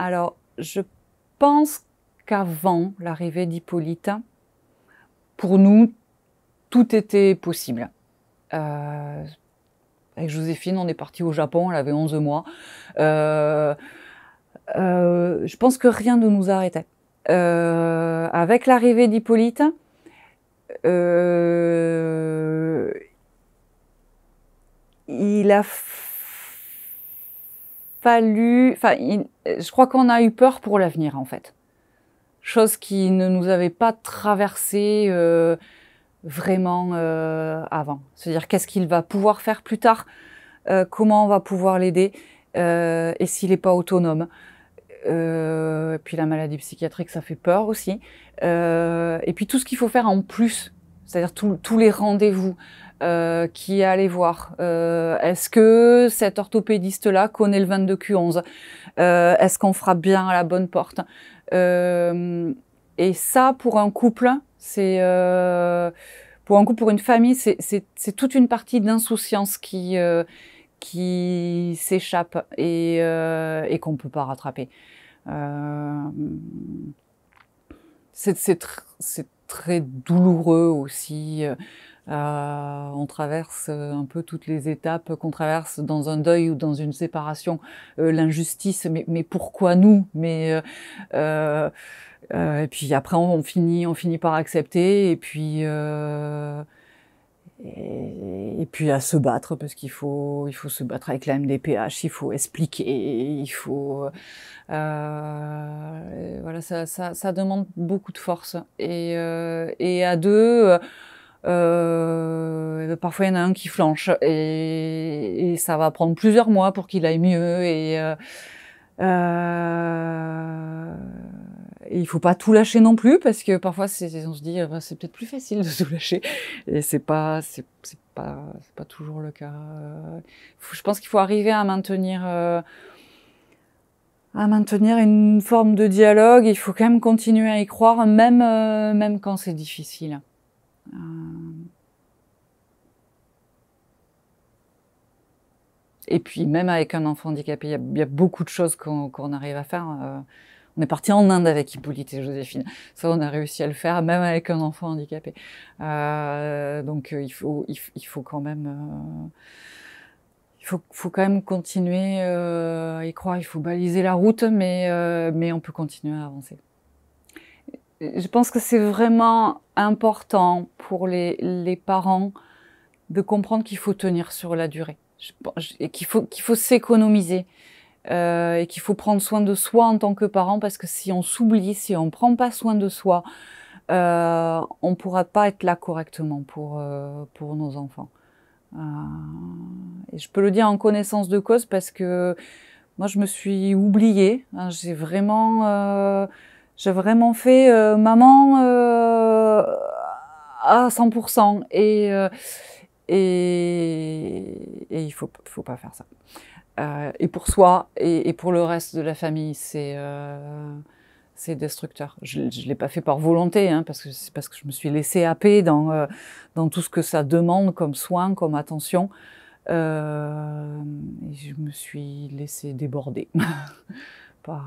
Alors, je pense qu'avant l'arrivée d'Hippolyte, pour nous, tout était possible. Euh, avec Joséphine, on est parti au Japon, elle avait 11 mois. Euh, euh, je pense que rien ne nous arrêtait. avec l'arrivée d'Hippolyte, il a fallu, je crois qu'on a eu peur pour l'avenir en fait, chose qui ne nous avait pas traversé euh, vraiment euh, avant. C'est-à-dire qu'est-ce qu'il va pouvoir faire plus tard, euh, comment on va pouvoir l'aider, et s'il n'est pas autonome. et puis la maladie psychiatrique, ça fait peur aussi. et puis tout ce qu'il faut faire en plus, c'est-à-dire tous les rendez-vous, euh, qui est allé voir euh, Est-ce que cet orthopédiste-là connaît le 22Q11 euh, Est-ce qu'on frappe bien à la bonne porte Et ça, pour un couple, c'est pour un couple, pour une famille, c'est toute une partie d'insouciance qui qui s'échappe et, et qu'on peut pas rattraper. c'est très douloureux aussi. Euh, on traverse euh, un peu toutes les étapes qu'on traverse dans un deuil ou dans une séparation, euh, l'injustice, mais, pourquoi nous Mais euh, et puis après on, finit, on finit par accepter et puis et, puis à se battre parce qu'il faut, il faut se battre avec la MDPH, il faut expliquer, il faut voilà ça, ça, ça, demande beaucoup de force et, et à deux euh, ben, parfois, il y en a un qui flanche et, et ça va prendre plusieurs mois pour qu'il aille mieux. Et, euh, euh, il faut pas tout lâcher non plus parce que parfois, on se dit euh, ben, c'est peut-être plus facile de tout lâcher et c'est pas c'est pas c'est pas toujours le cas. Euh, je pense qu'il faut arriver à maintenir. Euh, à maintenir une forme de dialogue, il faut quand même continuer à y croire, même, même quand c'est difficile. Euh, et puis même avec un enfant handicapé, il y, a beaucoup de choses qu'on arrive à faire. Euh, on est parti en Inde avec Hippolyte et Joséphine. Ça, on a réussi à le faire, même avec un enfant handicapé. Euh, donc il faut, il, faut quand même... il faut, faut, quand même continuer à y croire. Il faut baliser la route, mais, mais on peut continuer à avancer je pense que c'est vraiment important pour les, les parents de comprendre qu'il faut tenir sur la durée, et qu'il faut qu'il faut s'économiser euh, et qu'il faut prendre soin de soi en tant que parent parce que si on s'oublie, si on prend pas soin de soi, euh, on pourra pas être là correctement pour euh, pour nos enfants. Euh, et je peux le dire en connaissance de cause parce que moi je me suis oubliée, hein. j'ai vraiment euh, j'ai vraiment fait euh, maman euh, à 100%. Et, euh, et, et, il faut, faut pas faire ça. et pour soi et, pour le reste de la famille, c'est c'est destructeur. Je ne l'ai pas fait par volonté, hein, parce que c'est parce que je me suis laissée happer dans, dans tout ce que ça demande comme soin, comme attention. et je me suis laissée déborder par.